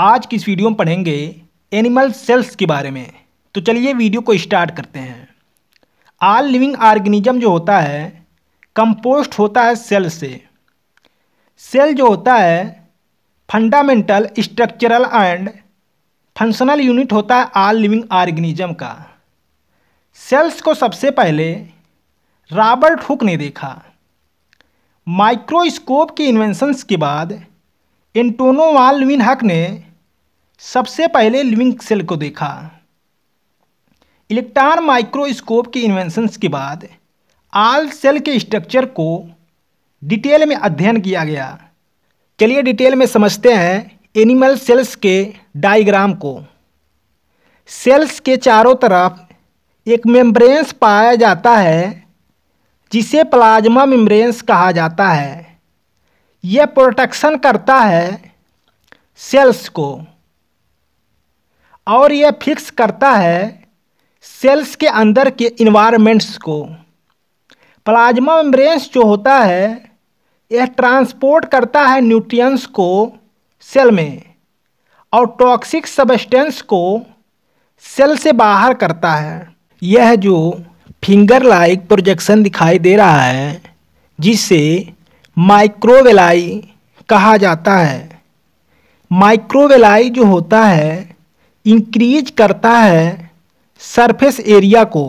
आज की इस वीडियो में पढ़ेंगे एनिमल सेल्स के बारे में तो चलिए वीडियो को स्टार्ट करते हैं आल लिविंग ऑर्गेनिज्म जो होता है कंपोस्ट होता है सेल से सेल जो होता है fundamental structural and functional unit होता है आल लिविंग ऑर्गेनिज्म का सेल्स को सबसे पहले रॉबर्ट हुक ने देखा माइक्रोस्कोप के इन्वेंशंस के बाद एंटोनो वाल लिविन हक ने सबसे पहले लिविंग सेल को देखा इलेक्ट्रॉन माइक्रोस्कोप के इन्वेंशंस के बाद आल सेल के स्ट्रक्चर को डिटेल में अध्ययन किया गया चलिए डिटेल में समझते हैं एनिमल सेल्स के डायग्राम को सेल्स के चारों तरफ एक मेम्ब्रेंस पाया जाता है जिसे प्लाज्मा मेम्ब्रेंस कहा जाता है यह प्रोटेक्शन करता है सेल्स को और यह फिक्स करता है सेल्स के अंदर के इन्वायरमेंट्स को प्लाज्मा मेम्ब्रेन्स जो होता है यह ट्रांसपोर्ट करता है न्यूट्रिएंट्स को सेल में और टॉक्सिक सबस्टेंस को सेल से बाहर करता है यह जो फिंगर लाइक प्रोजेक्शन दिखाई दे रहा है जिससे माइक्रोवेलाई कहा जाता है माइक्रोवेलाई जो होता है इंक्रीज करता है सरफेस एरिया को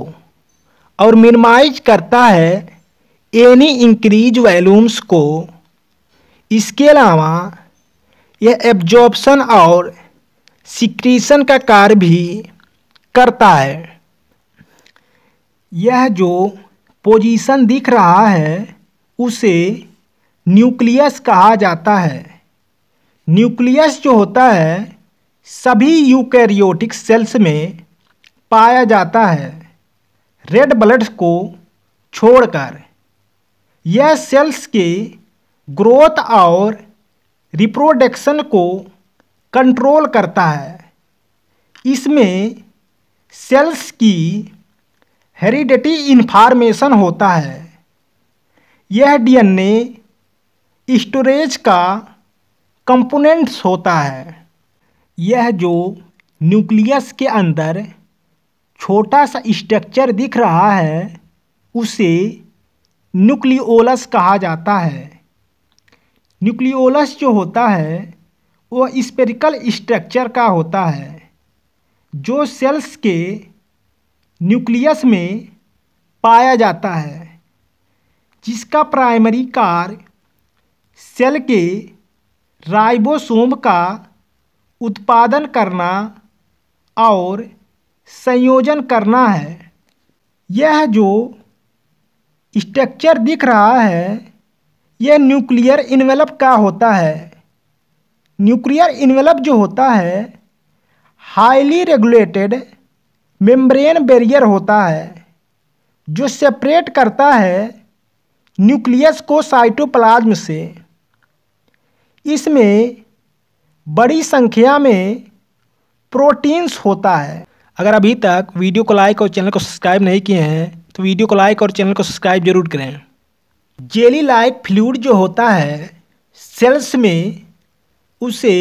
और मिनिमाइज करता है एनी इंक्रीज वैल्यूम्स को इसके अलावा यह एब्जॉर्प्शन और सिक्रीशन का कार्य भी करता है यह जो पोजीशन दिख रहा है उसे न्यूक्लियस कहा जाता है न्यूक्लियस जो होता है सभी यूकैरियोटिक सेल्स में पाया जाता है रेड ब्लड्स को छोड़कर यह सेल्स के ग्रोथ और रिप्रोडक्शन को कंट्रोल करता है इसमें सेल्स की हेरिडिटी इन्फॉर्मेशन होता है यह डीएनए स्टोरेज का कंपोनेंट्स होता है यह जो न्यूक्लियस के अंदर छोटा सा स्ट्रक्चर दिख रहा है उसे न्यूक्लियोलस कहा जाता है न्यूक्लियोलस जो होता है वह स्पेरिकल स्ट्रक्चर का होता है जो सेल्स के न्यूक्लियस में पाया जाता है जिसका प्राइमरी कार्य सेल के राइबोसोम का उत्पादन करना और संयोजन करना है यह जो स्ट्रक्चर दिख रहा है यह न्यूक्लियर इन्वेलप का होता है न्यूक्लियर इन्वेलप जो होता है हाईली रेगुलेटेड मेम्ब्रेन बैरियर होता है जो सेपरेट करता है न्यूक्लियस को साइटोप्लाज्म से इसमें बड़ी संख्या में प्रोटीन्स होता है अगर अभी तक वीडियो को लाइक और चैनल को सब्सक्राइब नहीं किए हैं तो वीडियो को लाइक और चैनल को सब्सक्राइब जरूर करें जेली लाइक फ्लूड जो होता है सेल्स में उसे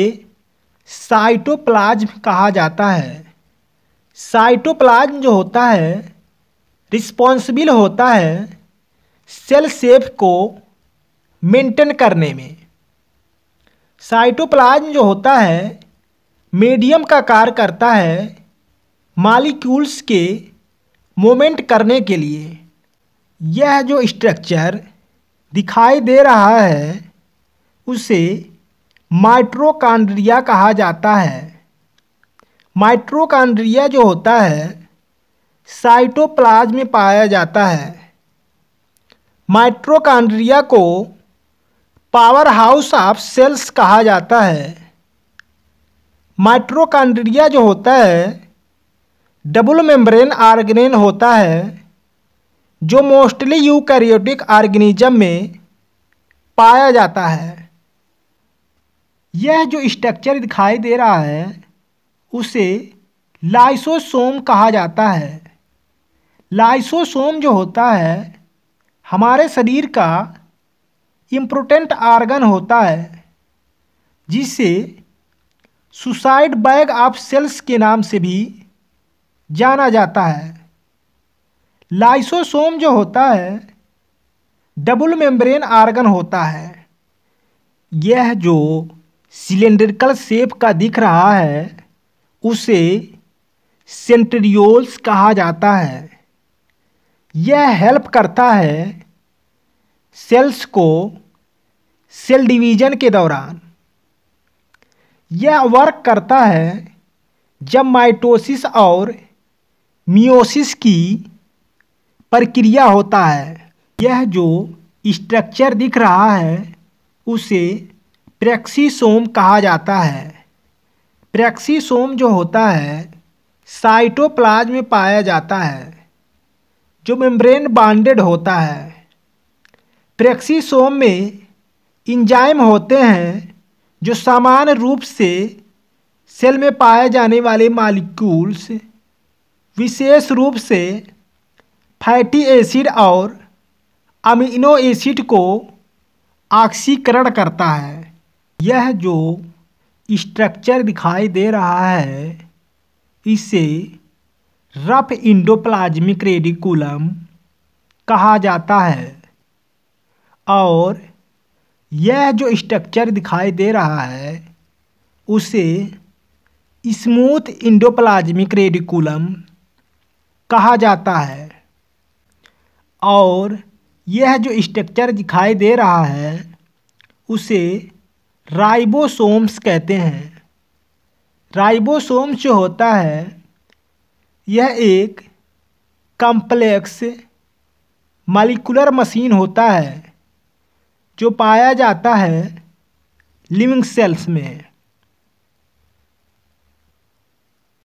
साइटोप्लाज्म कहा जाता है साइटोप्लाज्म जो होता है रिस्पॉन्सिबल होता है सेल सेफ को मेंटेन करने में साइटोप्लाज्म जो होता है मीडियम का कार्य करता है मालिक्यूल्स के मोमेंट करने के लिए यह जो स्ट्रक्चर दिखाई दे रहा है उसे माइट्रोकांड्रिया कहा जाता है माइट्रोकांड्रिया जो होता है साइटोप्लाज्म में पाया जाता है माइट्रोकांड्रिया को पावर हाउस ऑफ सेल्स कहा जाता है माइट्रोकांड्रिया जो होता है डबल मेम्ब्रेन आर्गेन होता है जो मोस्टली यूकैरियोटिक ऑर्गेनिज्म में पाया जाता है यह जो स्ट्रक्चर दिखाई दे रहा है उसे लाइसोसोम कहा जाता है लाइसोसोम जो होता है हमारे शरीर का इम्पोर्टेंट आर्गन होता है जिसे सुसाइड बैग ऑफ सेल्स के नाम से भी जाना जाता है लाइसोसोम जो होता है डबल मेम्ब्रेन आर्गन होता है यह जो सिलेंड्रिकल शेप का दिख रहा है उसे सेंट्रियोल्स कहा जाता है यह हेल्प करता है सेल्स को सेल डिवीजन के दौरान यह वर्क करता है जब माइटोसिस और मियोसिस की प्रक्रिया होता है यह जो स्ट्रक्चर दिख रहा है उसे प्रेक्सीसोम कहा जाता है प्रेक्सीसोम जो होता है साइटोप्लाज्म में पाया जाता है जो मेम्ब्रेन बाउंडेड होता है प्रेक्सीसोम में इंजाइम होते हैं जो सामान्य रूप से सेल में पाए जाने वाले मालिक्यूल्स विशेष रूप से फैटी एसिड और अमीनो एसिड को ऑक्सीकरण करता है यह जो स्ट्रक्चर दिखाई दे रहा है इसे रफ इंडोप्लाज्मिक रेडिकुलम कहा जाता है और यह जो स्ट्रक्चर दिखाई दे रहा है उसे स्मूथ इंडोप्लाज्मिक रेडिकुलम कहा जाता है और यह जो स्ट्रक्चर दिखाई दे रहा है उसे राइबोसोम्स कहते हैं राइबोसोम्स जो होता है यह एक कॉम्प्लेक्स मालिकुलर मशीन होता है जो पाया जाता है लिविंग सेल्स में